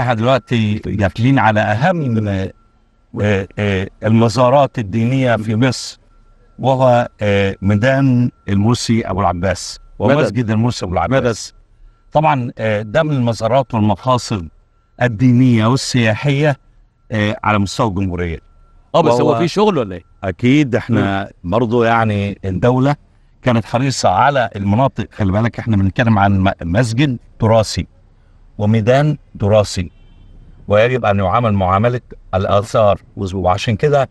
احنا دلوقتي طيب. داخلين على اهم آه، آه، المزارات الدينيه في مصر وهو آه، ميدان المرسي ابو العباس ومسجد المرسي ابو العباس طبعا ده من المزارات والمقاصد الدينيه والسياحيه على مستوى الجمهوريه اه بس هو في شغل ولا ايه؟ اكيد احنا برضه يعني الدوله كانت حريصه على المناطق خلي بالك احنا بنتكلم عن مسجد تراثي وميدان دراسي ويجب ان يعامل معامله الاثار وعشان كده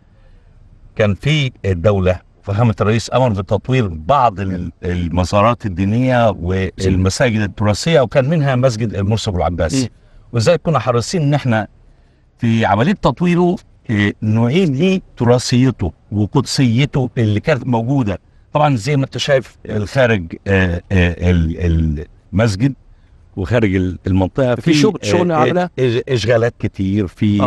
كان في الدوله فخامه الرئيس امر بتطوير بعض المزارات الدينيه والمساجد التراثيه وكان منها مسجد المرسي ابو العباس وازاي كنا حريصين ان احنا في عمليه تطويره آه، نعيد ليه تراثيته وقدسيته اللي كانت موجوده طبعا زي ما انت شايف الخارج آه، آه، المسجد وخارج المنطقه في, في شغل شغل اعلى اشغالات كتير في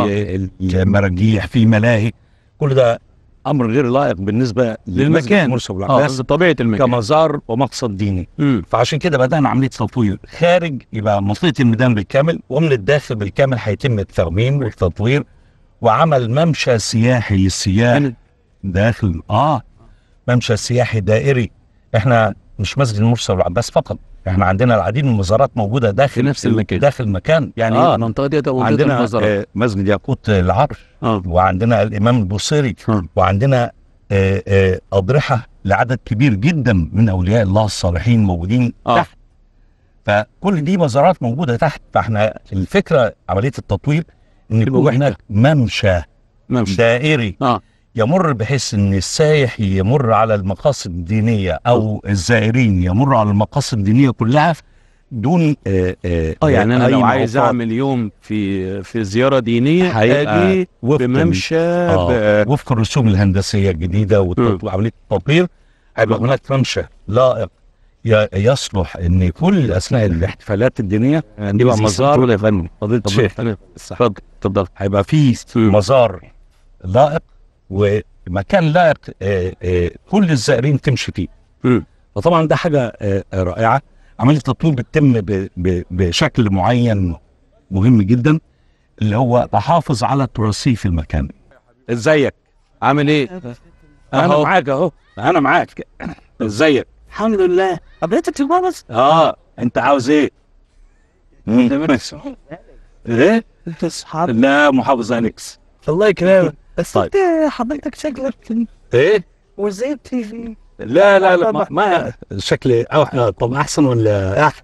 آه. مراجيح في ملاهي كل ده امر غير لائق بالنسبه للمكان مرسى والعباس آه. طبيعه المكان كمزار ومقصد ديني م. فعشان كده بدانا عمليه تطوير خارج يبقى منطقه الميدان بالكامل ومن الداخل بالكامل هيتم الترميم والتطوير وعمل ممشى سياحي للسياح داخل اه ممشى سياحي دائري احنا مش مسجد المرسى والعباس فقط احنا عندنا العديد من المزارات موجوده داخل في نفس المكان داخل المكان يعني اه المنطقه دي عندنا المزارات. آه مسجد ياقوت العرش آه. وعندنا الامام البوصيري آه. وعندنا آه آه اضرحه لعدد كبير جدا من اولياء الله الصالحين موجودين آه. تحت فكل دي مزارات موجوده تحت فاحنا الفكره عمليه التطوير ان يكون هناك ممشى ممشى دائري آه. يمر بحيث ان السايح يمر على المقاصد الدينيه او الزائرين يمر على المقاصد الدينيه كلها دون اه, آه،, آه، يعني, انا لو عايز اعمل يوم في في زياره دينيه هاجي بممشى آه وفق الرسوم الهندسيه الجديده وعمليه التطوير هيبقى هناك ممشى لائق يصلح ان كل اثناء الاحتفالات الدينيه يبقى مزار يا فندم فضيله الشيخ اتفضل هيبقى في مزار لائق ومكان لائق آه، آه، كل الزائرين تمشي فيه فطبعا ده حاجه آه، رائعه عمليه التطوير بتتم بشكل معين مهم جدا اللي هو تحافظ على تراثيه في المكان ازيك عامل ايه انا معاك اهو انا معاك ازيك الحمد لله قابلتك في بس اه انت عاوز ايه ايه لا محافظ انكس الله يكرمك بس طيب. انت حضرتك شكلك ايه؟ وزير تي في لا لا لا ما, ما شكلي أوح... آه، طب احسن ولا آه؟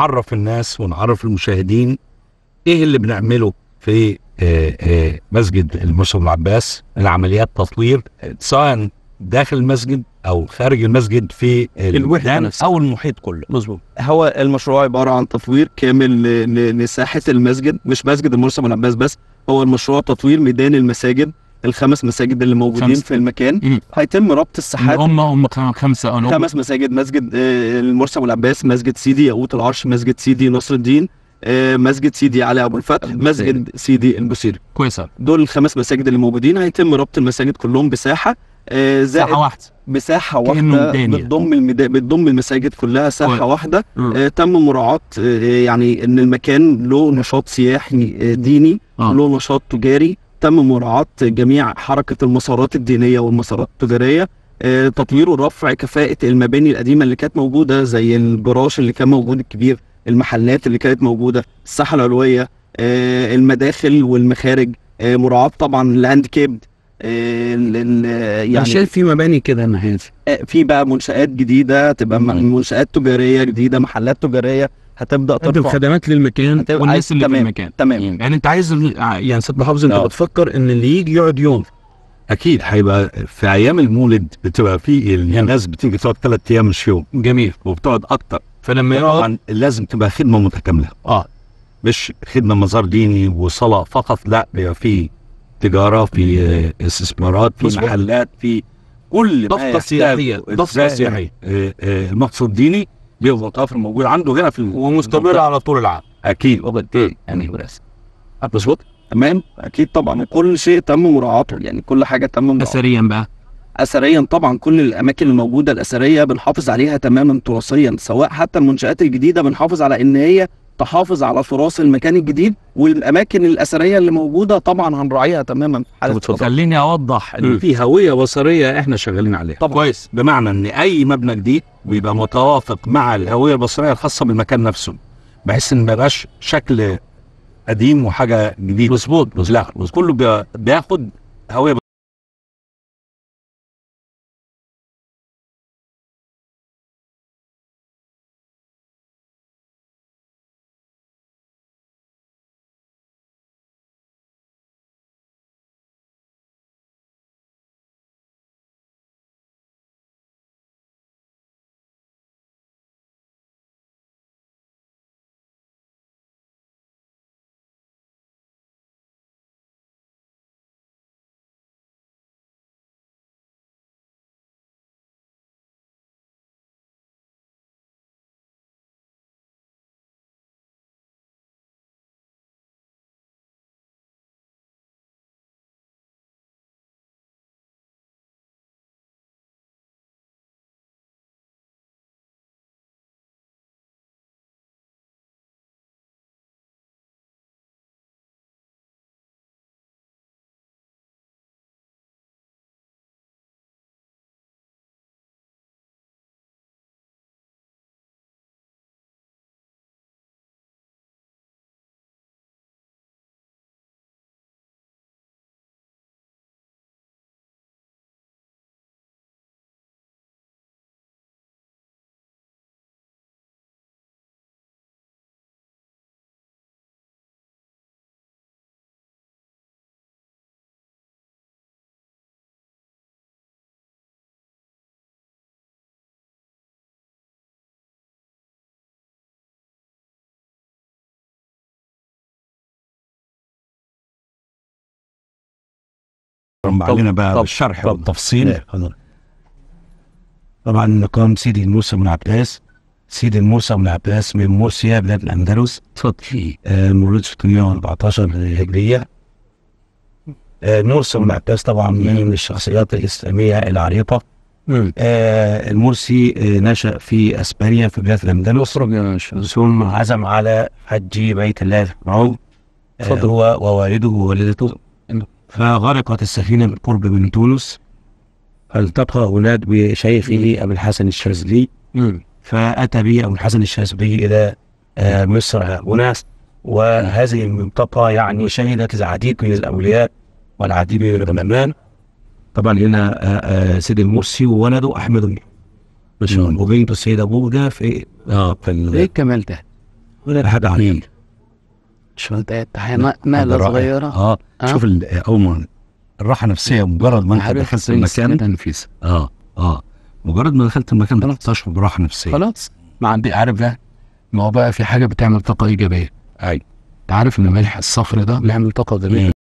نعرف الناس ونعرف المشاهدين ايه اللي بنعمله في آه، مسجد المسجد العباس العمليات تطوير سواء داخل المسجد او خارج المسجد في الوحده نفسها او المحيط كله مظبوط هو المشروع عباره عن تطوير كامل لساحه المسجد مش مسجد المرسى بن العباس بس هو المشروع تطوير ميدان المساجد الخمس مساجد اللي موجودين في المكان مم. هيتم ربط الساحات هم هم خمسه أنا خمس مساجد مسجد آه، المرسى بن العباس مسجد سيدي ياقوت العرش مسجد سيدي نصر الدين آه، مسجد سيدي علي ابو الفتح مسجد سيدي البصيري كويس دول الخمس مساجد اللي موجودين هيتم ربط المساجد كلهم بساحه آه، زائد ساحه واحده مساحه واحده بتضم المدا... بتضم المساجد كلها ساحه أوه. واحده آه تم مراعاه آه، يعني ان المكان له نشاط سياحي آه، ديني آه. له نشاط تجاري تم مراعاه جميع حركه المسارات الدينيه والمسارات التجاريه آه تطوير ورفع كفاءه المباني القديمه اللي كانت موجوده زي البراش اللي كان موجود الكبير المحلات اللي كانت موجوده الساحه العلويه آه المداخل والمخارج آه مراعاه طبعا اللاند كيبد إيه، يعني شايف في مباني كده انا إيه، في بقى منشات جديده تبقى منشات تجاريه جديده محلات تجاريه هتبدا ترفع خدمات للمكان هتبقى والناس اللي تمام في المكان تمام يعني انت عايز يعني ست محافظ انت آه. بتفكر ان اللي يجي يقعد يوم اكيد هيبقى في ايام المولد بتبقى في يعني الناس بتيجي تقعد ثلاث ايام مش يوم جميل وبتقعد اكتر فلما يقعد طبعا لازم تبقى خدمه متكامله اه مش خدمه مزار ديني وصلاه فقط لا بيبقى في تجاره في استثمارات في محلات في كل ضفه سياحيه ضفه آه، سياحيه المقصود آه، آه، ديني بيفضل طافر موجود عنده هنا في ومستمر على طول العام اكيد وبالتالي يعني بس مظبوط تمام اكيد طبعا كل شيء تم مراعاته يعني كل حاجه تم مراعاته اثريا بقى اثريا طبعا كل الاماكن الموجوده الاثريه بنحافظ عليها تماما تراثيا سواء حتى المنشات الجديده بنحافظ على ان هي تحافظ على تراث المكان الجديد والاماكن الاثريه اللي موجوده طبعا هنراعيها تماما على خليني اوضح ان في هويه بصريه احنا شغالين عليها طبعا. كويس بمعنى ان اي مبنى جديد بيبقى متوافق مع الهويه البصريه الخاصه بالمكان نفسه بحيث ان ما يبقاش شكل قديم وحاجه جديده مظبوط لا كله بياخد هويه علينا بقى طب بالشرح طب والتفصيل طبعا قام سيدي موسى بن عباس سيدي موسى بن عباس من موسيا بلاد الاندلس اتفضل آه مولود 614 هجريه آه موسى بن عباس طبعا من نعم. الشخصيات الاسلاميه العريقه نعم. آه المرسي آه نشأ في اسبانيا في بلاد الاندلس ثم عزم على حج بيت الله في آه هو ووالده ووالدته فغرقت السفينة بالقرب من تونس فالتقى هناك بشيخه أبو الحسن الشاذلي فأتى به أبو الحسن الشاذلي إلى آه، مصر هناك وهذه المنطقة يعني شهدت العديد من الأولياء والعديد من العلماء طبعا هنا آه، آه، سيد المرسي وولده أحمد وبنت السيدة أبوه في اه في ايه ده؟ ولا حاجة عظيمة شو ده نقلة صغيرة اه شوف اول ما الراحه النفسيه مجرد ما انت دخلت المكان تنفيس اه اه مجرد ما دخلت المكان ده تشعر براحه نفسيه خلاص ما عندي عارف ده ما هو بقى في حاجه بتعمل طاقه ايجابيه اي أيوه. انت عارف ان ملح الصفر ده بيعمل طاقه ايجابيه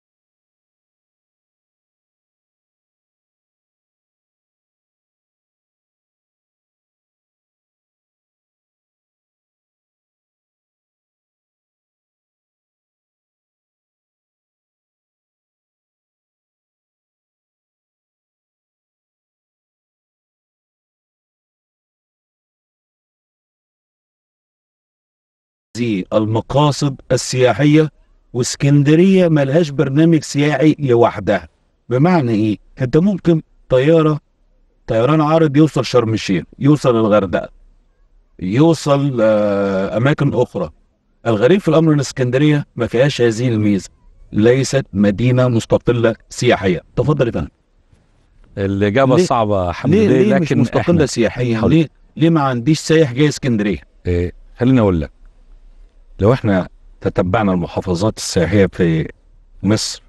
دي المقاصد السياحية واسكندرية ملهاش برنامج سياحي لوحدها بمعنى ايه انت ممكن طيارة طيران عارض يوصل شرم الشيخ يوصل الغردقة يوصل آه، اماكن اخرى الغريب في الامر ان اسكندرية ما فيهاش هذه الميزة ليست مدينة مستقلة سياحية تفضل يا فندم الإجابة صعبة حمد ليه, ليه لكن مش مستقلة سياحية ليه ليه ما عنديش سايح جاي اسكندرية؟ إيه خليني أقول لك لو احنا تتبعنا المحافظات السياحيه في مصر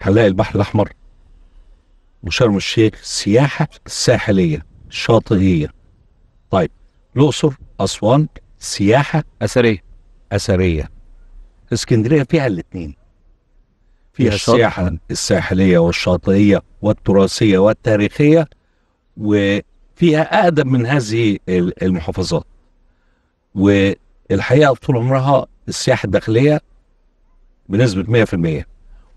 هنلاقي البحر الاحمر وشرم الشيخ سياحه ساحليه شاطئيه طيب الاقصر اسوان سياحه اثريه اثريه اسكندريه فيها الاثنين فيها السياحه الساحليه والشاطئيه والتراثيه والتاريخيه وفيها اقدم من هذه المحافظات والحقيقه طول عمرها السياحه الداخليه بنسبه 100%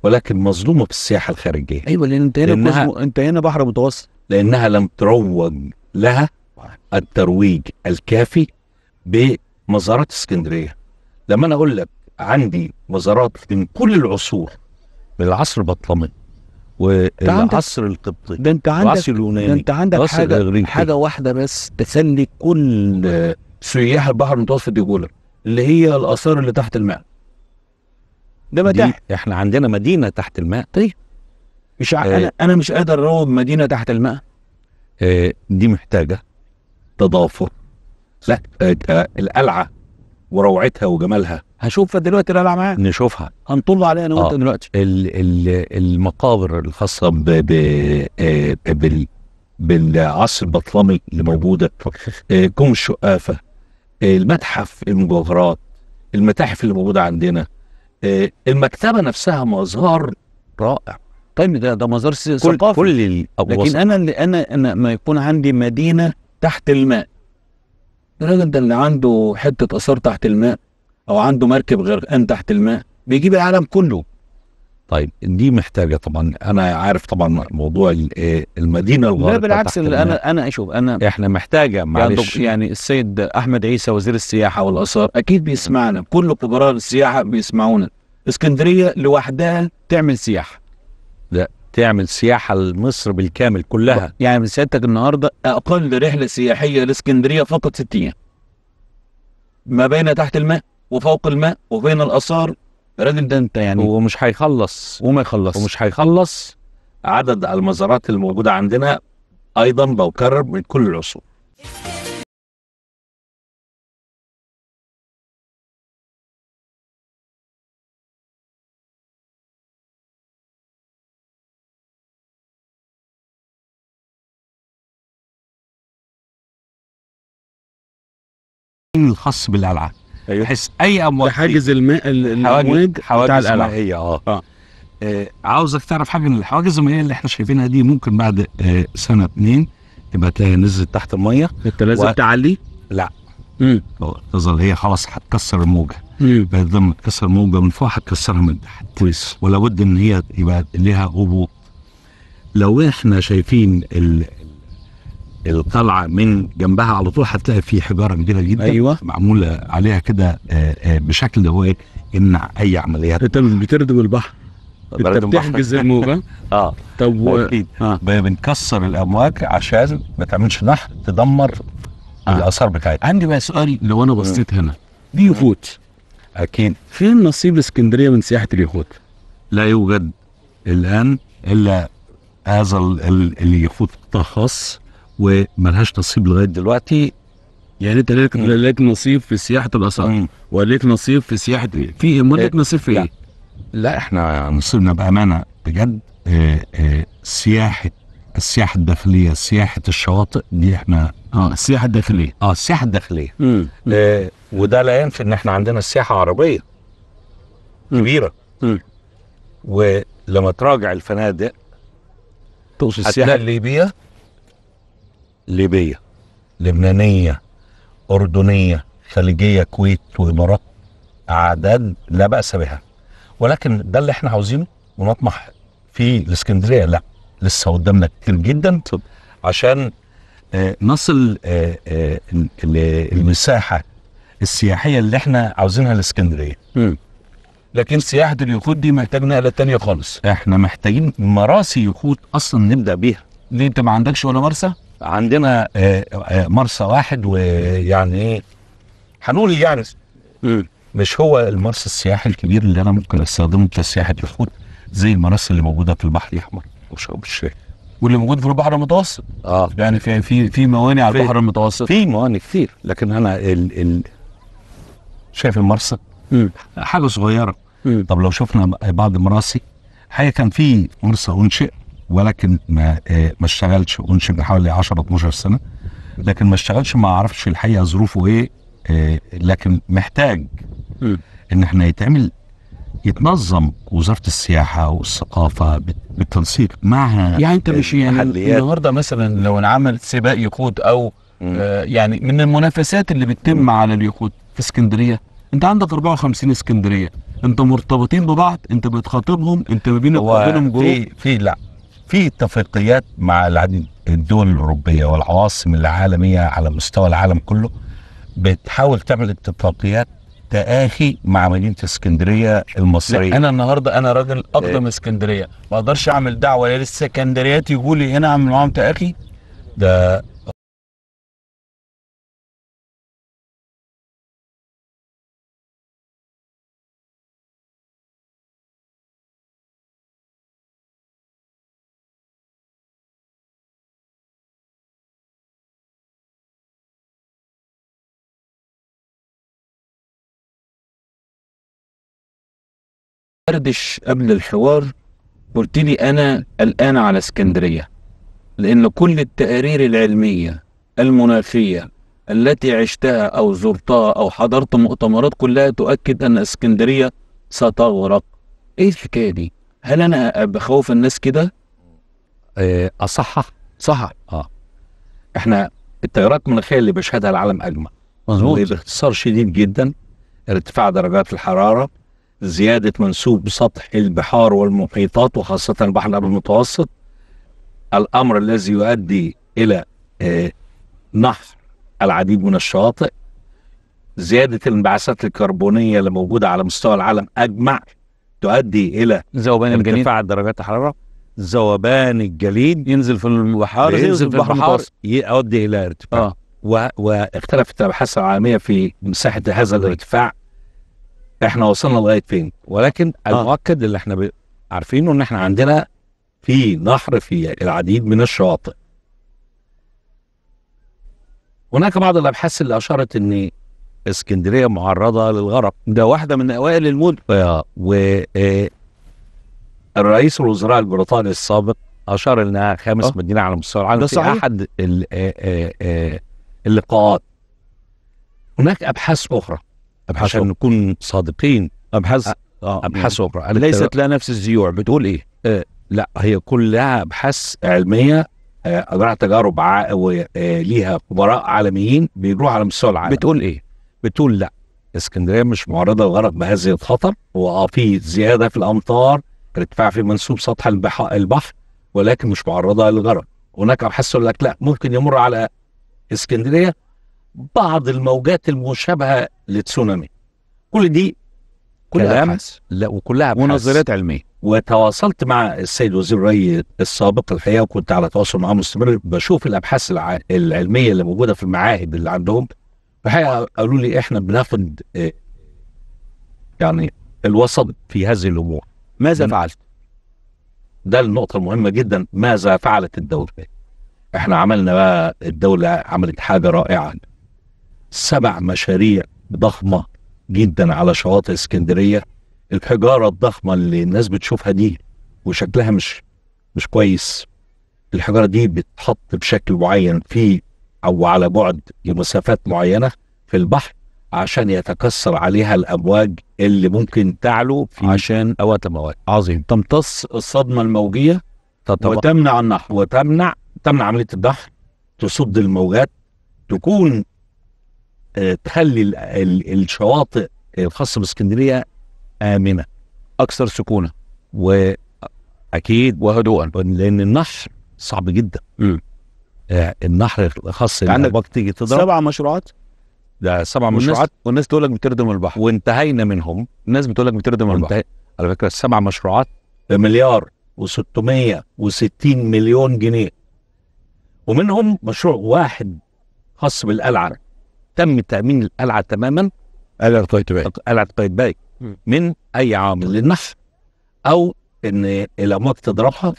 ولكن مظلومه في السياحه الخارجيه ايوه لان انت هنا لأنها... انت هنا بحر متوسط لانها لم تروج لها الترويج الكافي بمزارات اسكندريه لما انا اقول لك عندي مزارات من كل العصور من العصر البطلمي والعصر القبطي ده انت عندك العصر اليوناني ده انت عندك حاجه حاجه واحده بس تسلي كل سياح البحر المتوسط يقولك اللي هي الاثار اللي تحت الماء ده متاحف احنا عندنا مدينه تحت الماء طيب مش ع... انا آه. انا مش قادر اروض مدينه تحت الماء آه دي محتاجه تضافر لا آه،, آه القلعه وروعتها وجمالها هشوفها دلوقتي القلعه معاك نشوفها هنطل عليها انا وانت آه. دلوقتي ال ال المقابر الخاصه ب ب آه بال بالعصر البطلمي اللي موجوده آه كوم الشقافه المتحف المجوهرات المتاحف اللي موجوده عندنا آه، المكتبه نفسها مظهر رائع طيب ده ده مظهر ثقافي كل, كل لكن انا اللي انا انا ما يكون عندي مدينه تحت الماء الراجل ده اللي عنده حته اثار تحت الماء او عنده مركب غرقان تحت الماء بيجيب العالم كله طيب دي محتاجه طبعا انا عارف طبعا موضوع المدينه الغربيه لا بالعكس انا انا اشوف انا احنا محتاجه معلش يعني السيد احمد عيسى وزير السياحه والاثار اكيد بيسمعنا كل خبراء السياحه بيسمعونا اسكندريه لوحدها تعمل سياحه لا تعمل سياحه لمصر بالكامل كلها يعني من سيادتك النهارده اقل رحله سياحيه لاسكندريه فقط ست ايام ما بين تحت الماء وفوق الماء وبين الاثار الراجل ده انت يعني ومش هيخلص وما يخلص ومش هيخلص عدد المزارات الموجوده عندنا ايضا بكرر من كل العصور الخاص بالالعاب أيوة. بحيث اي امواج حاجز الماء الامواج بتاع القلعه هي اه, آه. آه عاوزك تعرف حاجه ان الحواجز المائيه اللي احنا شايفينها دي ممكن بعد آه سنه اتنين تبقى تلاقي نزلت تحت الميه انت لازم و... تعلي؟ لا تظل هي خلاص هتكسر الموجه بعد ما تكسر الموجه من فوق هتكسرها من تحت كويس ولابد ان هي يبقى ليها هبوط لو احنا شايفين ال القلعه من جنبها على طول هتلاقي في حجاره كبيره جدا ايوه معموله عليها كده آه، آه، بشكل اللي هو ايه يمنع اي عمليات انت مش بتردم البحر انت بتحجز الموجه اه طب و... طيب، اكيد آه. بنكسر الامواج عشان ما تعملش نحر تدمر آه. الاثار بتاعتها عندي بقى سؤال لو انا بصيت آه. هنا دي يخوت اكيد فين نصيب اسكندريه من سياحه اليخوت؟ لا يوجد الان الا هذا اليخوت قطاع خاص وملهاش نصيب لغايه دلوقتي يعني انت لك لك نصيب في سياحه الاثار وليك نصيب في سياحه في وليك إيه؟ إيه؟ نصيب في ايه؟ لا احنا نصيبنا بامانه بجد اه اه سياحه السياحه الداخليه سياحه الشواطئ دي احنا اه السياحه الداخليه اه السياحه الداخليه امم آه وده لا ينفي ان احنا عندنا السياحه عربيه كبيره مم. ولما تراجع الفنادق تقصد السياحه الليبيه ليبية لبنانية أردنية خليجية كويت وإمارات أعداد لا بأس بها ولكن ده اللي احنا عاوزينه ونطمح في الاسكندرية لا لسه قدامنا كتير جدا عشان آه، نصل للمساحة آه، المساحة السياحية اللي احنا عاوزينها الاسكندرية لكن سياحة اليخوت دي محتاج نقلة تانية خالص احنا محتاجين مراسي يخوت اصلا نبدأ بيها ليه انت ما عندكش ولا مرسى عندنا آه، آه، مرسى واحد ويعني ايه هنقول يعني مش هو المرسى السياحي الكبير اللي انا ممكن استخدمه كسياحه الحوت زي المراسي اللي موجوده في البحر الاحمر وشرب الشيخ واللي موجود في البحر المتوسط اه يعني في في في موانئ على البحر المتوسط في موانئ كتير لكن انا ال ال شايف المرسى حاجه صغيره طب لو شفنا بعض مراسي حقيقه كان في مرسى انشئ ولكن ما آه، ما اشتغلش انشب حوالي 10 12 سنه لكن ما اشتغلش ما اعرفش الحقيقه ظروفه ايه آه، لكن محتاج ان احنا يتعمل يتنظم وزاره السياحه والثقافه بالتنسيق معها يعني انت مش يعني النهارده مثلا لو انعمل سباق يخوت او آه، يعني من المنافسات اللي بتتم على اليخوت في اسكندريه انت عندك 54 اسكندريه انت مرتبطين ببعض انت بتخاطبهم انت ما بينك وبينهم جروب في في لا في اتفاقيات مع العديد الدول الاوروبيه والعواصم العالميه على مستوى العالم كله بتحاول تعمل اتفاقيات تآخي مع مدينه اسكندريه المصريه انا النهارده انا راجل اقدم إيه. اسكندريه ما اقدرش اعمل دعوه للسكندريات يقولي هنا اعمل معاهم تآخي ده دردش قبل الحوار قلت لي أنا الآن على اسكندرية لأن كل التقارير العلمية المنافية التي عشتها أو زرتها أو حضرت مؤتمرات كلها تؤكد أن اسكندرية ستغرق إيه الحكاية دي؟ هل أنا بخوف الناس كده؟ آه، أصحح صح اه احنا التيارات المناخيه اللي بيشهدها العالم اجمع مظبوط باختصار شديد جدا ارتفاع درجات الحراره زيادة منسوب سطح البحار والمحيطات وخاصة البحر الابيض المتوسط الأمر الذي يؤدي إلى آه، نحر العديد من الشواطئ زيادة الانبعاثات الكربونية اللي موجودة على مستوى العالم أجمع تؤدي إلى ذوبان الجليد ارتفاع درجات الحرارة ذوبان الجليد ينزل في البحار ينزل في البحار يؤدي إلى ارتفاع آه. واختلفت الابحاث العالميه في مساحه هذا الارتفاع احنا وصلنا لغايه فين ولكن آه. المؤكد اللي احنا عارفينه ان احنا عندنا في نحر في العديد من الشواطئ هناك بعض الابحاث اللي اشارت ان اسكندريه معرضه للغرق ده واحده من اوائل المدن آه. و آه، الرئيس الوزراء البريطاني السابق اشار انها خامس أه؟ مدينه على مستوى العالم ده صحيح. في احد آه، اللقاءات هناك ابحاث اخرى ابحاث عشان نكون صادقين ابحاث آه ابحاث يعني اخرى ليست لها نفس الزيوع بتقول ايه؟ آه لا هي كلها ابحاث علميه آه تجارب ع... آه، ليها خبراء عالميين بيجروها على مستوى العالم بتقول ايه؟ بتقول لا اسكندريه مش معرضه للغرق بهذه الخطر واه في زياده في الامطار ارتفاع في منسوب سطح البحر, البحر ولكن مش معرضه للغرق هناك ابحاث تقول لك لا ممكن يمر على اسكندريه بعض الموجات المشابهه لتسونامي كل دي كلها كلام أبحث. لا وكلها أبحث. ونظريات علميه وتواصلت مع السيد وزير الري السابق الحقيقه وكنت على تواصل معاه مستمر بشوف الابحاث الع... العلميه اللي موجوده في المعاهد اللي عندهم الحقيقه قالوا لي احنا بناخد إيه يعني الوسط في هذه الامور ماذا فعلت؟ ده النقطة المهمة جدا ماذا فعلت الدولة؟ احنا عملنا بقى الدولة عملت حاجة رائعة سبع مشاريع ضخمه جدا على شواطئ اسكندريه الحجاره الضخمه اللي الناس بتشوفها دي وشكلها مش مش كويس الحجاره دي بتحط بشكل معين في او على بعد لمسافات معينه في البحر عشان يتكسر عليها الامواج اللي ممكن تعلو في عشان أوات المواد عظيم تمتص الصدمه الموجيه تطبع. وتمنع النحر وتمنع تمنع عمليه الدحر تصد الموجات تكون تخلي الشواطئ الخاصه باسكندريه امنه اكثر سكونه واكيد وهدوءا لان النحر صعب جدا م. آه، النحر الخاص عندك تيجي تضرب سبع مشروعات ده سبع والناس مشروعات والناس تقول لك بتردم البحر وانتهينا منهم الناس بتقول لك بتردم البحر على فكره السبع مشروعات بمليار و660 مليون جنيه ومنهم مشروع واحد خاص بالقلعه تم تامين القلعه تماما قلعه باي قلعه باي من اي عامل للنحس او ان الامواج تضربها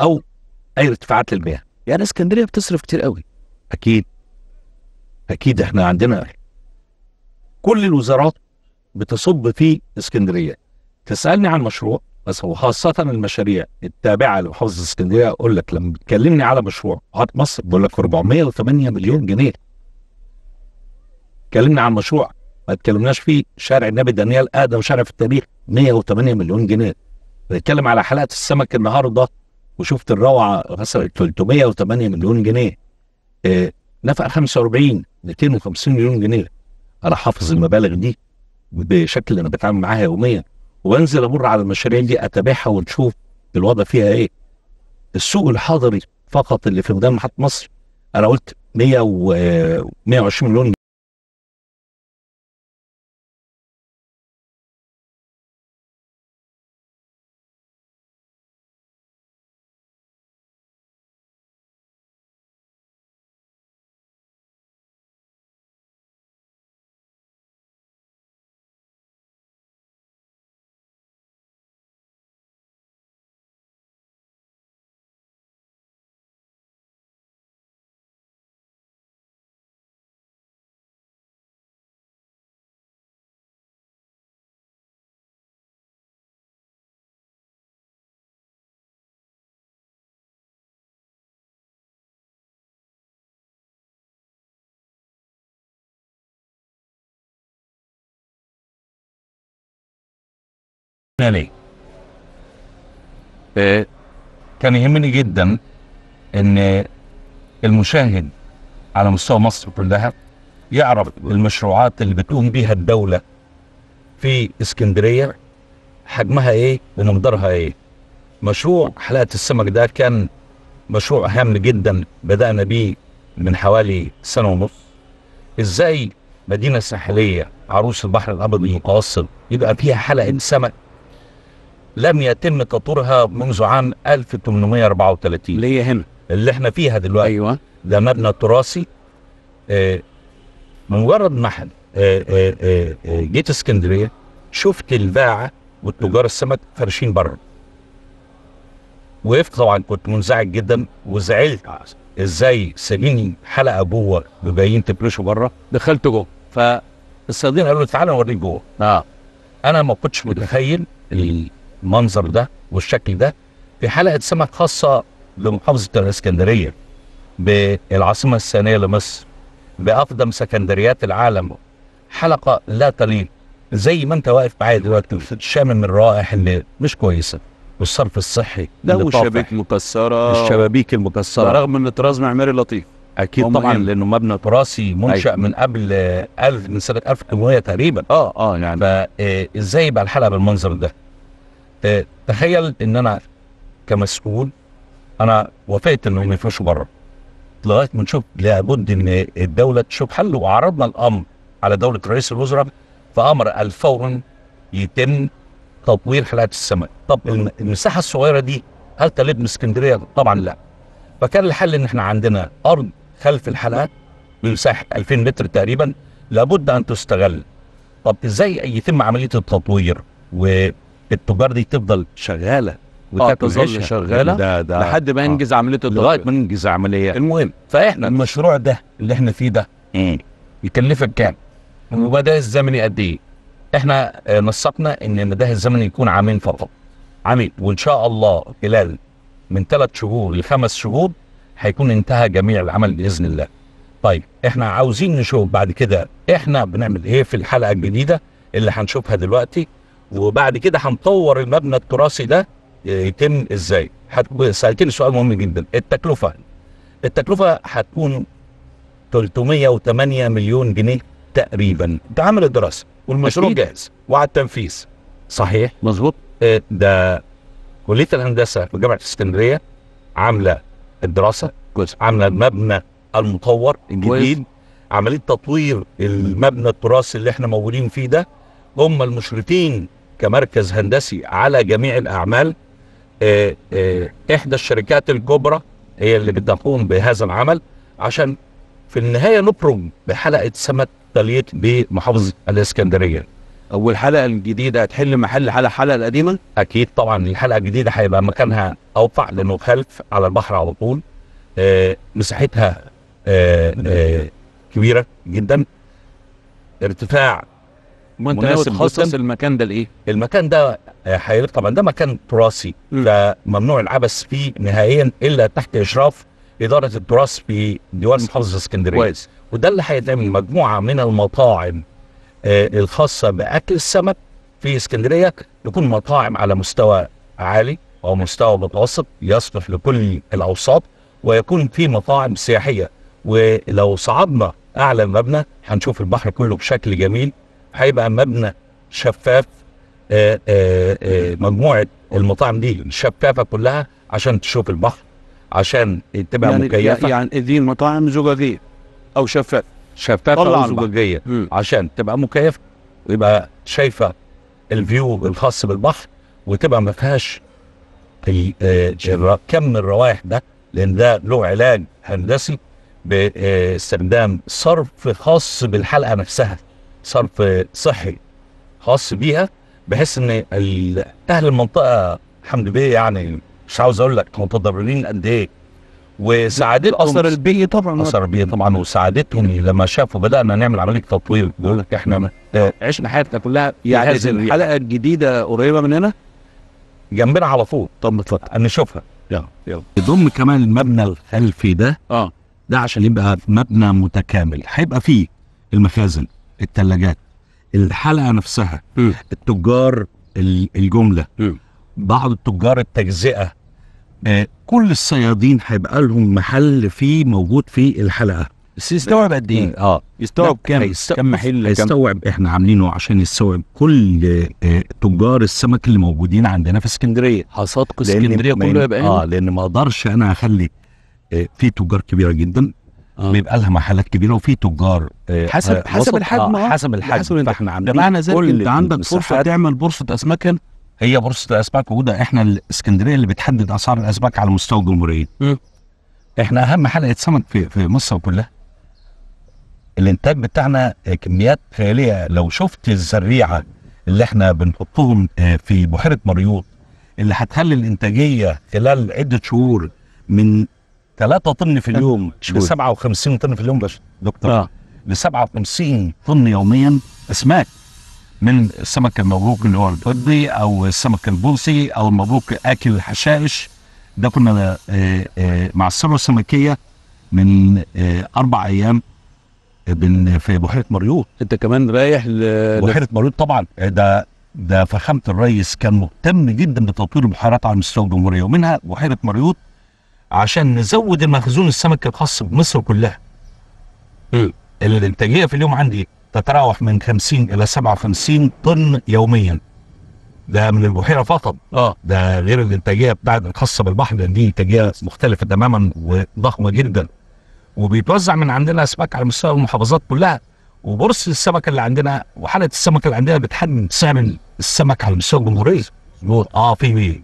او اي ارتفاعات للمياه يعني اسكندريه بتصرف كتير قوي اكيد اكيد احنا عندنا كل الوزارات بتصب في اسكندريه تسالني عن مشروع بس وخاصة المشاريع التابعة لمحافظة اسكندرية أقول لك لما بتكلمني على مشروع محطة مصر بقول لك 408 مليون جنيه اتكلمنا عن مشروع ما اتكلمناش فيه شارع النبي دانيال اقدم شارع في التاريخ 108 مليون جنيه بنتكلم على حلقه السمك النهارده وشفت الروعه مثلا 308 مليون جنيه اه نفقه 45 250 مليون جنيه انا حافظ المبالغ دي بشكل انا بتعامل معاها يوميا وانزل امر على المشاريع دي اتابعها ونشوف الوضع فيها ايه السوق الحضري فقط اللي في ميدان محطه مصر انا قلت 100 و 120 مليون ليه؟ آه، كان يهمني جدا ان المشاهد على مستوى مصر كلها يعرف المشروعات اللي بتقوم بيها الدولة في اسكندرية حجمها ايه ومقدارها ايه مشروع حلقة السمك ده كان مشروع هام جدا بدأنا بيه من حوالي سنة ونص ازاي مدينة ساحلية عروس البحر الأبيض المتوسط يبقى فيها حلقة سمك لم يتم تطويرها منذ عام 1834 اللي هي هنا اللي احنا فيها دلوقتي ايوه ده مبنى تراثي اه مجرد ما آه، آه،, اه اه جيت اسكندريه شفت الباعه والتجار السمك فارشين بره وقفت طبعا كنت منزعج جدا وزعلت آه. ازاي سابيني حلقه جوه مبين تبلشوا بره دخلت جوه فالصيادين قالوا لي تعالى نوريك جوه اه انا ما كنتش متخيل المنظر ده والشكل ده في حلقه سمك خاصه بمحافظه الاسكندريه بالعاصمه الثانيه لمصر بأقدم سكندريات العالم حلقة لا تليق زي ما انت واقف معايا دلوقتي شامم من الروائح اللي مش كويسة والصرف الصحي ده والشبابيك مكسرة الشبابيك المكسرة رغم ان طراز معماري لطيف اكيد طبعا مهم. لانه مبنى تراثي منشا أيوة. من قبل 1000 من سنه 1800 تقريبا اه اه يعني فازاي يبقى الحلقه بالمنظر ده؟ آه، تخيل ان انا كمسؤول انا وافقت انهم يفرشوا بره لغايه ما نشوف لابد ان الدوله تشوف حل وعرضنا الامر على دوله رئيس الوزراء فامر الفورا يتم تطوير حلقه السماء طب المساحه الصغيره دي هل تلد اسكندريه طبعا لا فكان الحل ان احنا عندنا ارض خلف الحلقه بمساحه 2000 متر تقريبا لابد ان تستغل طب ازاي يتم عمليه التطوير و التجار دي تفضل شغاله وتظل آه، يعني. شغاله ده ده لحد ما ينجز آه. عمليه التطبيق لغايه ما ينجز عمليه المهم فاحنا المشروع ده اللي احنا فيه ده يكلفك كام؟ المبادئ الزمني قد ايه؟ احنا آه، نسقنا ان المداه الزمني يكون عامين فقط عامين وان شاء الله خلال من ثلاث شهور لخمس شهور هيكون انتهى جميع العمل باذن الله. طيب احنا عاوزين نشوف بعد كده احنا بنعمل ايه في الحلقه الجديده اللي هنشوفها دلوقتي وبعد كده هنطور المبنى التراثي ده آه، يتم ازاي؟ سالتني سؤال مهم جدا التكلفه التكلفه هتكون 308 مليون جنيه تقريبا عمل الدراسه والمشروع جاهز وعلى التنفيذ صحيح مظبوط آه، ده كليه الهندسه في جامعه اسكندريه عامله الدراسه كويس عامله المبنى المطور الجديد عمليه تطوير المبنى التراثي اللي احنا موجودين فيه ده هم المشرفين كمركز هندسي على جميع الأعمال آه، آه، إحدى الشركات الكبرى هي اللي بتقوم بهذا العمل عشان في النهاية نبرم بحلقة سمك تليق بمحافظة الإسكندرية والحلقة الجديدة هتحل محل حلقة الحلقة القديمة؟ أكيد طبعا الحلقة الجديدة هيبقى مكانها أوقع لأنه خلف على البحر على طول آه مساحتها آه آه كبيرة جدا ارتفاع ما انت ناوي تخصص المكان ده لايه؟ المكان ده آه، حضرتك طبعا ده مكان تراثي فممنوع العبث فيه نهائيا الا تحت اشراف اداره التراث في ديوان محافظه اسكندريه كويس وده اللي هيتعمل مجموعه من المطاعم آه الخاصه باكل السمك في اسكندريه تكون مطاعم على مستوى عالي او مستوى متوسط يصلح لكل الاوساط ويكون في مطاعم سياحيه ولو صعدنا اعلى مبنى هنشوف البحر كله بشكل جميل هيبقى مبنى شفاف آآ آه، آآ آه، آه، مجموعه المطاعم دي شفافه كلها عشان تشوف البحر عشان تبقى يعني مكيفه يعني دي المطاعم زجاجيه او شفافه شفافه او زجاجيه عشان تبقى مكيفه ويبقى شايفه الفيو الخاص بالبحر وتبقى ما فيهاش كم الروائح ده لان ده له علاج هندسي باستخدام صرف خاص بالحلقه نفسها صرف صحي خاص بيها بحيث ان اهل المنطقه حمد بيه يعني مش عاوز اقول لك متضررين قد ايه وسعادتهم اثر البيئي طبعا اثر البيئي طبعا وسعادتهم لما شافوا بدانا نعمل عمليه تطوير بيقول لك احنا نعم. آه، عشنا حياتنا كلها يعني الحلقه الجديده قريبه مننا جنبنا على طول طب اتفضل نشوفها يلا يلا يضم كمان المبنى الخلفي ده اه ده عشان يبقى مبنى متكامل هيبقى فيه المخازن الثلاجات الحلقه نفسها م. التجار الجمله م. بعض التجار التجزئه آه كل الصيادين هيبقى لهم محل فيه موجود في الحلقه بس يستوعب قد ايه؟ اه يستوعب كام؟ كام محل؟ يستوعب احنا عاملينه عشان يستوعب كل آه تجار السمك اللي موجودين عندنا في اسكندريه حصاد اسكندريه كله يبقى اه لان ما اقدرش انا اخلي آه في تجار كبيره جدا آه. بيبقى لها محلات كبيره وفي تجار آه، حسب آه، حسب الحجم آه،, آه حسب الحجم حسب فاحنا عاملين بمعنى ذلك انت عندك فرصه تعمل بورصه اسماك هي بورصه الاسماك موجوده احنا الاسكندريه اللي بتحدد اسعار الاسماك على مستوى الجمهوريه احنا اهم حلقه سمك في في مصر كلها الانتاج بتاعنا كميات خياليه لو شفت الزريعه اللي احنا بنحطهم في بحيره مريوط اللي هتخلي الانتاجيه خلال عده شهور من 3 يعني طن في اليوم ل 57 طن في اليوم باش دكتور آه. ل 57 طن يوميا اسماك من السمك المبروك اللي هو القضي او السمك البلصي او المبروك اكل الحشائش ده كنا آآ آه، آآ آه، مع الثروه السمكيه من آه، اربع ايام بن في بحيره مريوط انت كمان رايح ل بحيره مريوط طبعا ده ده فخامه الرئيس كان مهتم جدا بتطوير البحيرات على مستوى الجمهوريه ومنها بحيره مريوط عشان نزود المخزون السمك الخاص بمصر كلها. م. الانتاجيه في اليوم عندي تتراوح من 50 الى 57 طن يوميا. ده من البحيره فقط. اه ده غير الانتاجيه بتاعت الخاصه بالبحر لان دي انتاجيه مختلفه تماما وضخمه جدا. وبيتوزع من عندنا اسماك على مستوى المحافظات كلها وبورصه السمك اللي عندنا وحاله السمك اللي عندنا بتحدد سعر السمك على مستوى الجمهوريه. اه في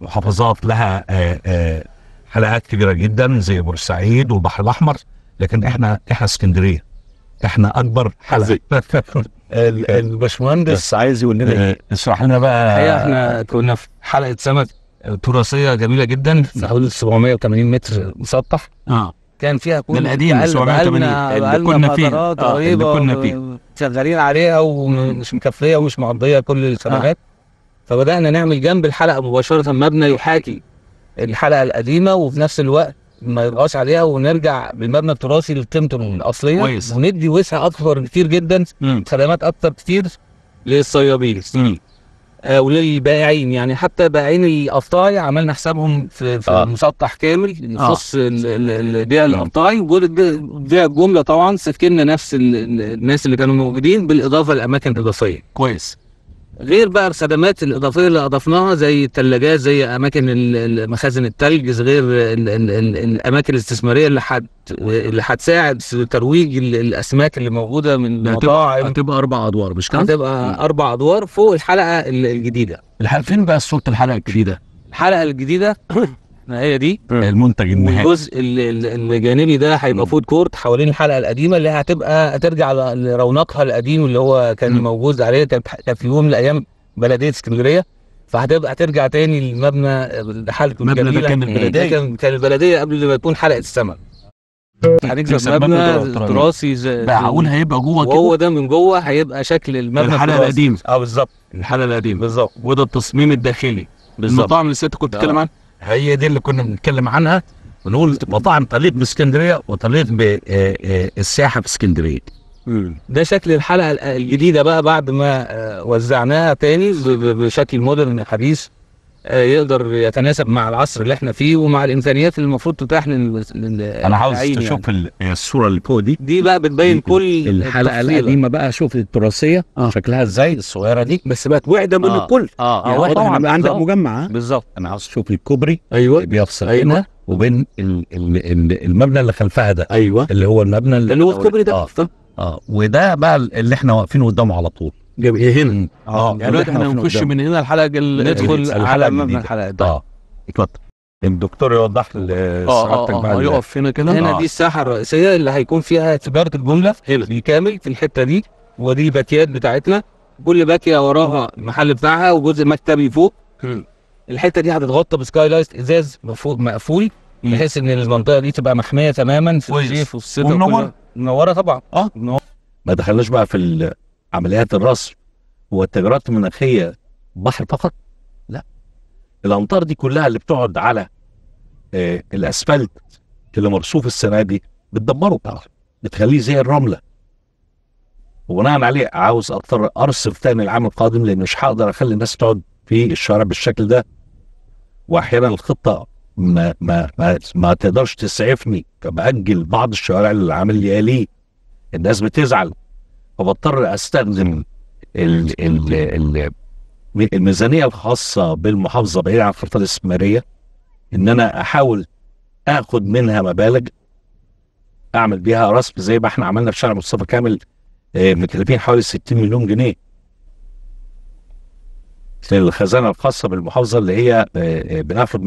محافظات لها آآ آه، آآ آه، حلقات كبيره جدا زي بورسعيد والبحر الاحمر لكن احنا احنا اسكندريه احنا اكبر حلقه الباشمهندس عايز يقول لنا إيه؟ آه، اشرح لنا بقى الحقيقه احنا كنا في حلقه سمك تراثيه جميله جدا في حوالي 780 متر مسطح اه كان فيها كل من القديم 780 اللي كنا فيه آه اللي كنا فيه شغالين عليها ومش مكفيه ومش معضية كل السمكات آه. فبدانا نعمل جنب الحلقه مباشره مبنى يحاكي الحلقه القديمه وفي نفس الوقت ما يبقاش عليها ونرجع بالمبنى التراثي لقيمته الاصليه كويس وندي وسع اكبر كتير جدا خدمات اكتر كتير للصيادين آه وللبائعين يعني حتى بائعين القطاعي عملنا حسابهم في, في آه. مسطح كامل آه. يخص آه. بيع القطاعي وبيع الجمله طبعا سكننا نفس الناس اللي كانوا موجودين بالاضافه لاماكن اضافيه كويس غير بقى الخدمات الاضافيه اللي اضفناها زي الثلاجات زي اماكن مخازن الثلج غير الاماكن الاستثماريه اللي حت اللي هتساعد في ترويج الاسماك اللي موجوده من المطاعم هتبقى اربع ادوار مش كده؟ هتبقى اربع ادوار فوق الحلقه الجديده. الحلقه فين بقى صوره الحلقه الجديده؟ الحلقه الجديده النهايه دي اه. المنتج النهائي الجزء الجانبي ده هيبقى فود اه. كورت حوالين الحلقه القديمه اللي هتبقى ترجع لرونقها القديم اللي هو كان م. موجود عليه كان في يوم من الايام بلديه اسكندريه فهتبقى ترجع تاني للمبنى حالته المبنى ده كان البلديه كان, كان البلديه قبل ما تكون حلقه السمك هنكسب مبنى تراثي معقول هيبقى جوه كده وهو ده من جوه هيبقى شكل المبنى الحلقه القديمه اه بالظبط الحلقه القديمه بالظبط وده التصميم الداخلي بالظبط المطاعم اللي سيادتك كنت بتتكلم اه. عنها هي دي اللي كنا بنتكلم عنها بنقول مطاعم طليق باسكندريه وطليق بالسياحه آه، آه، في اسكندريه ده شكل الحلقه الجديده بقى بعد ما آه، وزعناها تاني بشكل مودرن حديث آه، يقدر يتناسب مع العصر اللي احنا فيه ومع الامكانيات اللي المفروض تتاح لل انا عاوز يعني. تشوف يعني. الصوره اللي فوق دي دي بقى بتبين كل الحلقه القديمه بقى شوف التراثيه آه. شكلها ازاي الصغيره دي بس بقت وحده من آه. الكل اه, يعني آه. يعني طبعا عندك مجمع آه. بالظبط انا عاوز اشوف الكوبري ايوه اللي بيفصل ايوه هنا وبين المبنى اللي خلفها ده ايوه اللي هو المبنى اللي, اللي هو الكوبري ده اه, آه. وده بقى اللي احنا واقفين قدامه على طول جميل إيه هنا آه،, اه يعني دلوقتي احنا نخش من هنا الحلقه ندخل على الحلقه الحلقه اه اتفضل الدكتور يوضح لسعادتك آه، آه، بقى يقف هنا كده هنا دي الساحه الرئيسيه اللي هيكون فيها تجاره الجمله هنا بالكامل في الحته دي ودي باتيات بتاعتنا كل باكيه وراها المحل بتاعها وجزء مكتبي فوق الحته دي هتتغطى بسكاي لايت ازاز مقفول بحيث ان المنطقه دي تبقى محميه تماما في الصيف والصيف والنور منوره طبعا اه ما دخلناش بقى في عمليات الرصف والتجارات المناخيه بحر فقط؟ لا الامطار دي كلها اللي بتقعد على آه الاسفلت اللي مرصوف السنه دي بتدمره بقى. بتخليه زي الرمله وبناء عليه عاوز اضطر ارصف تاني العام القادم لان مش هقدر اخلي الناس تقعد في الشارع بالشكل ده واحيانا الخطه ما ما ما, ما تقدرش تسعفني فباجل بعض الشوارع للعام اللي يليه الناس بتزعل فبضطر استخدم الميزانيه الخاصه بالمحافظه بعيد عن الخطه الاستثماريه ان انا احاول اخد منها مبالغ اعمل بيها رسم زي ما احنا عملنا في شارع مصطفى كامل آه، مكلفين حوالي 60 مليون جنيه للخزانه الخاصه بالمحافظه اللي هي آه، آه، بناخد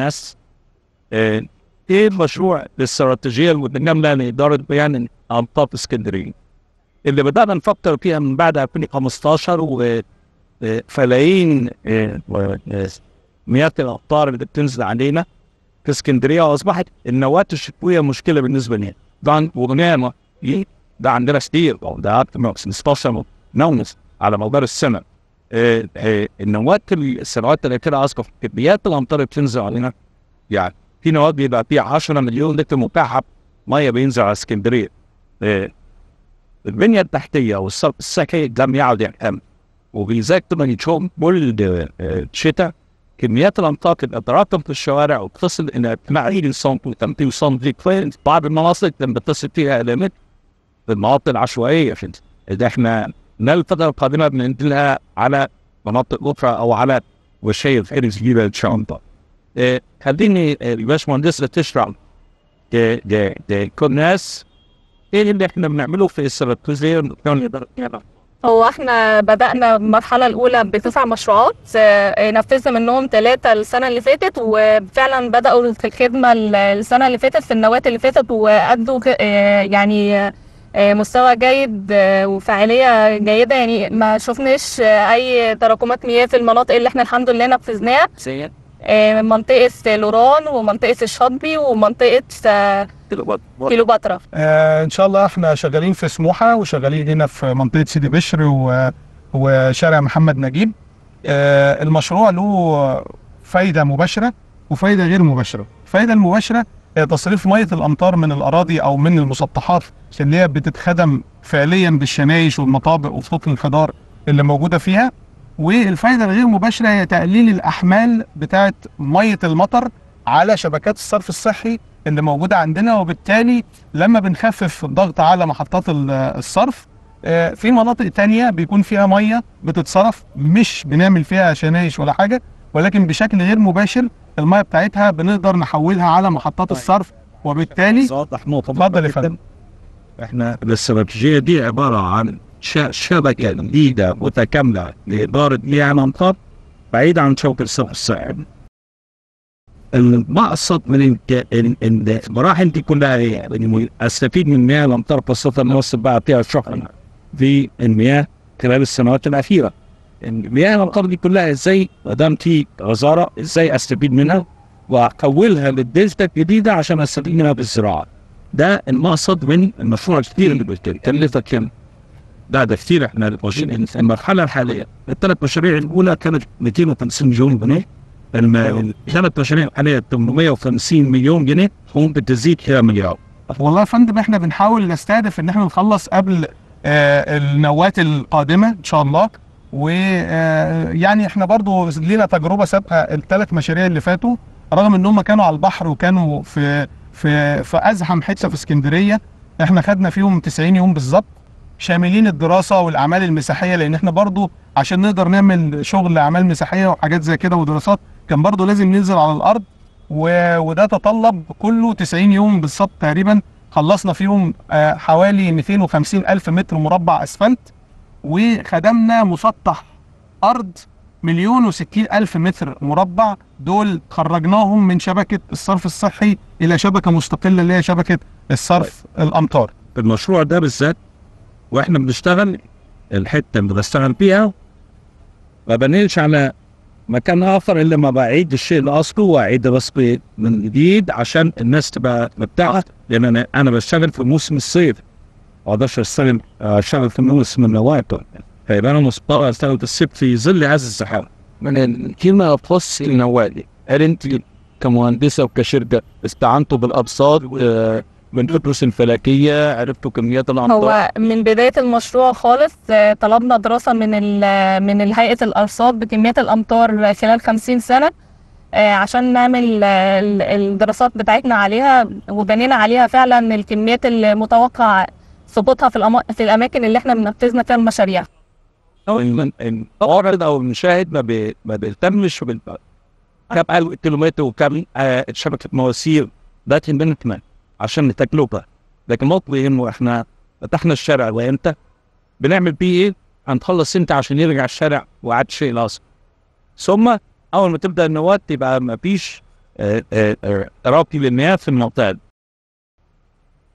الناس آه، ايه المشروع الاستراتيجيه المتجامله لاداره بيان انطاق اسكندريه اللي بدانا نفكر فيها من بعد 2015 وفلايين آه، آه، مئات الامطار اللي بتنزل علينا في اسكندريه واصبحت النواه الشتويه مشكله بالنسبه لنا طبعا وبنعمه ده عندنا كتير ده 15 نونس على مدار السنه إيه، إيه، ان وقت السنوات الاخيره اسقف كميات الامطار بتنزل علينا يعني في نواد بيبقى فيها 10 مليون لتر مكعب ميه بينزل على اسكندريه إيه، البنيه التحتيه والصرف السكي لم يعد يهتم وبيزاك تمنيتشوم كل الشتاء كميات الامطار تبقى تراكم في الشوارع وتصل الى 80 سم و30 سم في بعض المناطق لما تصل فيها الى متر المناطق العشوائيه اللي احنا لا الفتره القادمه بننزلها على مناطق اخرى او على وشاي الخير جديده ان شاء الله. إيه، خليني الباشمهندس إيه، تشرح لكل إيه، الناس ايه اللي احنا بنعمله في استراتيجيه هو احنا بدأنا المرحلة الأولى بتسع مشروعات نفذنا منهم ثلاثة السنة اللي فاتت وفعلا بدأوا في الخدمة السنة اللي فاتت في النواة اللي فاتت وأدوا يعني آه، مستوى جيد آه، وفعاليه جيده يعني ما شفناش آه، اي تراكمات مياه في المناطق اللي احنا الحمد لله نفذناها زي منطقه لوران ومنطقه الشاطبي ومنطقه كيلوباترا آه ان شاء الله احنا شغالين في سموحه وشغالين هنا في منطقه سيدي بشر وشارع محمد نجيب المشروع له فايده مباشره وفايده غير مباشره الفايده المباشره آه، تصريف ميه الامطار من الاراضي او من المسطحات اللي هي بتتخدم فعليا بالشنايش والمطابق وخطوط الخضار اللي موجوده فيها والفائده الغير مباشره هي تقليل الاحمال بتاعه ميه المطر على شبكات الصرف الصحي اللي موجوده عندنا وبالتالي لما بنخفف الضغط على محطات الصرف آه، في مناطق تانية بيكون فيها ميه بتتصرف مش بنعمل فيها شنايش ولا حاجه ولكن بشكل غير مباشر الميه بتاعتها بنقدر نحولها على محطات طيب. الصرف وبالتالي اتفضل يا فندم احنا الاستراتيجيه دي عباره عن شبكه جديده متكامله لاداره مياه الامطار بعيد عن شوكه الصرف الصحي المقصد من المراحل دي كلها إيه؟ يعني استفيد من مياه الامطار خاصه مصر بقى فيها شحن في المياه خلال السنوات الاخيره مياه الامطار دي كلها ازاي ما دام في غزاره ازاي استفيد منها واحولها للدلتا الجديده عشان استفيد منها بالزراعه. ده المقصد من المشروع الكتير اللي قلت لك كلفه كام؟ ده ده كتير احنا المرحله الحاليه الثلاث مشاريع الاولى كانت 250 مليون جنيه الثلاث مشاريع الحاليه 850 مليون جنيه وممكن بتزيد فيها مليار. والله يا فندم احنا بنحاول نستهدف ان احنا نخلص قبل آه النواه القادمه ان شاء الله ويعني آه، احنا برضو لينا تجربه سابقه الثلاث مشاريع اللي فاتوا رغم ان هم كانوا على البحر وكانوا في في في ازحم حته في اسكندريه احنا خدنا فيهم 90 يوم بالظبط شاملين الدراسه والاعمال المساحيه لان احنا برضو عشان نقدر نعمل شغل اعمال مساحيه وحاجات زي كده ودراسات كان برضو لازم ننزل على الارض و... وده تطلب كله 90 يوم بالظبط تقريبا خلصنا فيهم آه، حوالي 250 الف متر مربع اسفلت وخدمنا مسطح ارض مليون وستين ألف متر مربع دول خرجناهم من شبكة الصرف الصحي إلى شبكة مستقلة اللي هي شبكة الصرف الأمطار المشروع ده بالذات وإحنا بنشتغل الحتة اللي بشتغل فيها ما بنقلش على مكان آخر إلا ما بعيد الشيء اللي أصله وأعيد رسمي من جديد عشان الناس تبقى مبتعة لأن أنا أنا بشتغل في موسم الصيف 11 سنه آه، شهر في من نوايا فيبقى انا مصطلح اشتغلت السبت في ظل عز السحاب من كلمه بلس النوادي هل انت كمهندسه وكشركه استعنتوا بالابصار آه، من الدروس الفلكيه عرفتوا كميات الامطار هو من بدايه المشروع خالص آه، طلبنا دراسه من من هيئه الارصاد بكميات الامطار خلال 50 سنه عشان نعمل الدراسات بتاعتنا عليها وبنينا عليها فعلا الكميات المتوقعه ثبوتها في, الأما... في الاماكن اللي احنا بننفذنا فيها المشاريع. المعرض او المشاهد ما, بي... ما بيهتمش بال كم كيلومتر الكيلومتر وكم آه شبكه مواسير ده يهمنا كمان عشان التكلفه لكن مطلوب انه احنا فتحنا الشارع وامتى بنعمل بيه ايه هنخلص امتى عشان يرجع الشارع وعاد شيء لازم. ثم اول ما تبدا النواه تبقى ما فيش تراكم للمياه في المنطقه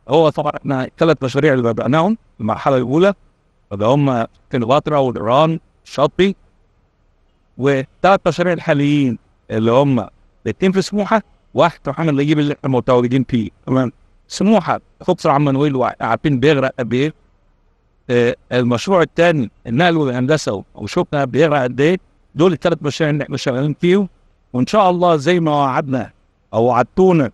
هو طبعا احنا الثلاث مشاريع اللي بدأناهم المرحله الاولى اللي هم كليوباترا والايران شاطبي وثلاث مشاريع الحاليين اللي هم الاثنين في سموحه واحد في محمد نجيب اللي احنا متواجدين فيه تمام سموحه خبز عم منويل عارفين بيغرق قد ايه آه، المشروع الثاني النقل والهندسه وشوفنا بيغرق قد ايه دول الثلاث مشاريع اللي احنا شغالين فيهم وان شاء الله زي ما وعدنا او وعدتونا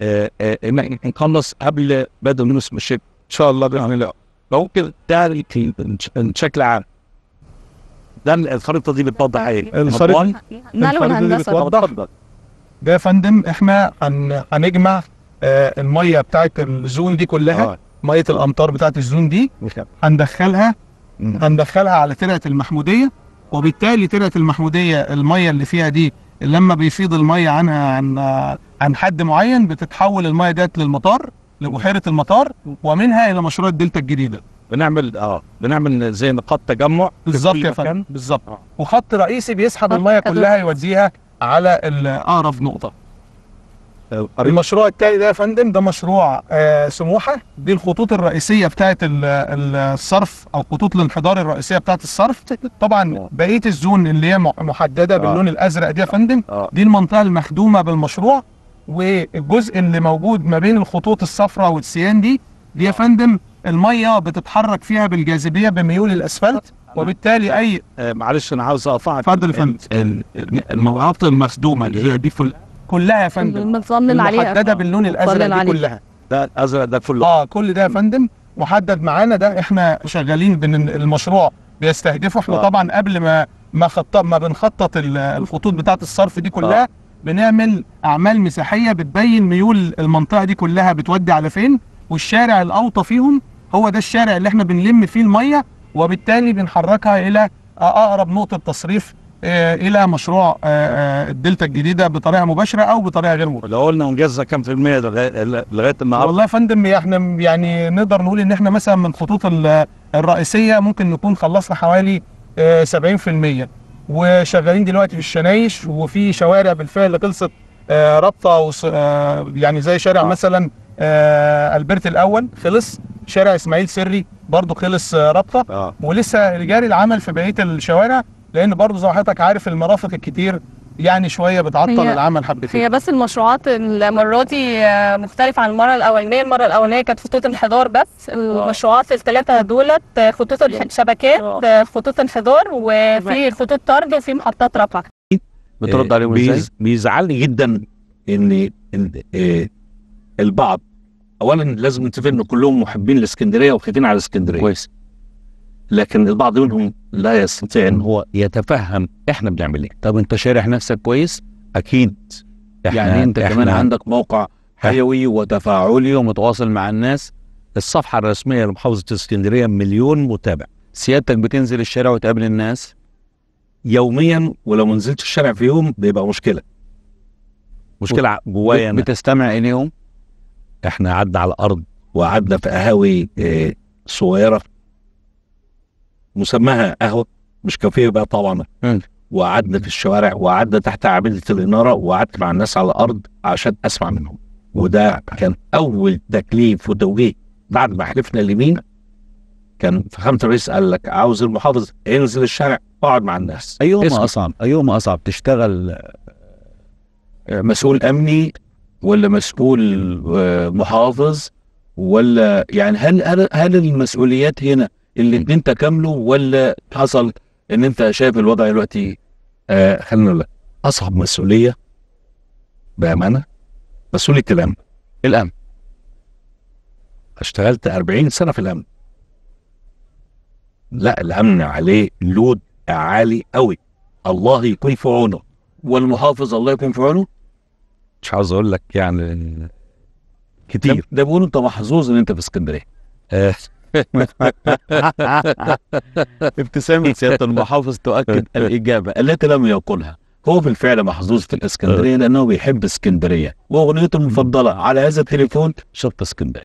إيه، إيه، نخلص قبل بدء موسم الشتاء ان شاء الله باذن الله ممكن ده بشكل عام ده الخريطه دي بتوضح ايه؟ الخريطه دي الهندسه بتوضح ده يا فندم احنا هنجمع آه الميه بتاعت الزون دي كلها آه. ميه الامطار بتاعت الزون دي هندخلها هندخلها على ترعه المحموديه وبالتالي ترعه المحموديه الميه اللي فيها دي لما بيفيض الميه عنها عن عن حد معين بتتحول الميه ديت للمطار لبحيره المطار ومنها الى مشروع الدلتا الجديده بنعمل اه بنعمل زي نقاط تجمع بالظبط يا فندم بالظبط آه. وخط رئيسي بيسحب الميه كلها يوديها على اقرب نقطه آه، المشروع التالي ده يا فندم ده مشروع آه سموحه دي الخطوط الرئيسيه بتاعه الصرف او خطوط الانحدار الرئيسيه بتاعه الصرف طبعا آه. بقيه الزون اللي هي محدده آه. باللون الازرق دي يا فندم دي المنطقه المخدومه بالمشروع والجزء اللي موجود ما بين الخطوط الصفراء والسيان دي دي يا فندم الميه بتتحرك فيها بالجاذبيه بميول الاسفلت وبالتالي اي معلش انا عاوز اقطعك اتفضل يا فندم المناطق المخدومه اللي هي دي في كلها يا فندم بنصلل عليها محدده باللون الازرق دي كلها ده الازرق ده كله اه كل ده يا فندم محدد معانا ده احنا شغالين المشروع بيستهدفه احنا آه. طبعا قبل ما ما خطط ما بنخطط الخطوط بتاعه الصرف دي كلها آه. بنعمل اعمال مساحيه بتبين ميول المنطقه دي كلها بتودي على فين والشارع الاوطى فيهم هو ده الشارع اللي احنا بنلم فيه الميه وبالتالي بنحركها الى اقرب نقطه تصريف آه، الى مشروع آه، آه، الدلتا الجديده بطريقه مباشره او بطريقه غير مباشره. لو قلنا انجازها كام في الميه لغايه النهارده؟ والله يا فندم احنا يعني نقدر نقول ان احنا مثلا من الخطوط الرئيسيه ممكن نكون خلصنا حوالي 70% وشغالين دلوقتي في الشنايش وفي شوارع بالفعل خلصت رابطه يعني زي شارع مثلا البرت الاول خلص شارع اسماعيل سري برضه خلص رابطه ولسه جاري العمل في بقيه الشوارع لان برضه زي ما حضرتك عارف المرافق الكتير يعني شويه بتعطل هي العمل حبتين هي بس المشروعات المره آه، دي مختلفه عن المره الاولانيه المره الاولانيه كانت خطوط انحدار بس المشروعات الثلاثه دولت آه، خطوط شبكات آه، خطوط انحدار وفي خطوط طرد وفي محطات رفع بترد عليهم ازاي؟ بيزعلني جدا ان البعض اولا لازم نتفق ان كلهم محبين الاسكندريه وخايفين على الاسكندريه كويس لكن البعض منهم لا يستطيع ان هو يتفهم احنا بنعمل ايه طب انت شارح نفسك كويس اكيد احنا يعني انت احنا كمان عندك موقع حيوي وتفاعلي ومتواصل مع الناس الصفحه الرسميه لمحافظه اسكندريه مليون متابع سيادتك بتنزل الشارع وتقابل الناس يوميا ولو ما نزلتش الشارع في يوم بيبقى مشكله مشكله جوايا بتستمع اليهم احنا قعدنا على الارض وقعدنا في قهاوي آه، صغيره مسماها قهوه مش كافيه بقى طبعا وقعدنا في الشوارع وقعدنا تحت عامله الاناره وقعدت مع الناس على الارض عشان اسمع منهم وده كان اول تكليف وتوجيه بعد ما حلفنا اليمين كان فخامه الرئيس قال لك عاوز المحافظ انزل الشارع اقعد مع الناس ايهما اسمع. اصعب ايهما اصعب تشتغل آه، مسؤول امني ولا مسؤول آه، محافظ ولا يعني هل هل المسؤوليات هنا الاثنين تكاملوا ولا حصل ان انت شايف الوضع دلوقتي آه خلينا نقول اصعب مسؤوليه بامانه مسؤوليه الامن الامن اشتغلت 40 سنه في الامن لا الامن عليه لود عالي قوي الله يكون في عونه والمحافظ الله يكون في عونه مش عاوز اقول لك يعني كتير ده بيقولوا انت محظوظ ان انت في اسكندريه آه. ابتسامة سيادة المحافظ تؤكد الإجابة التي لم يقولها هو بالفعل محظوظ في الإسكندرية لأنه بيحب اسكندرية وأغنيته المفضلة على هذا التليفون شط اسكندرية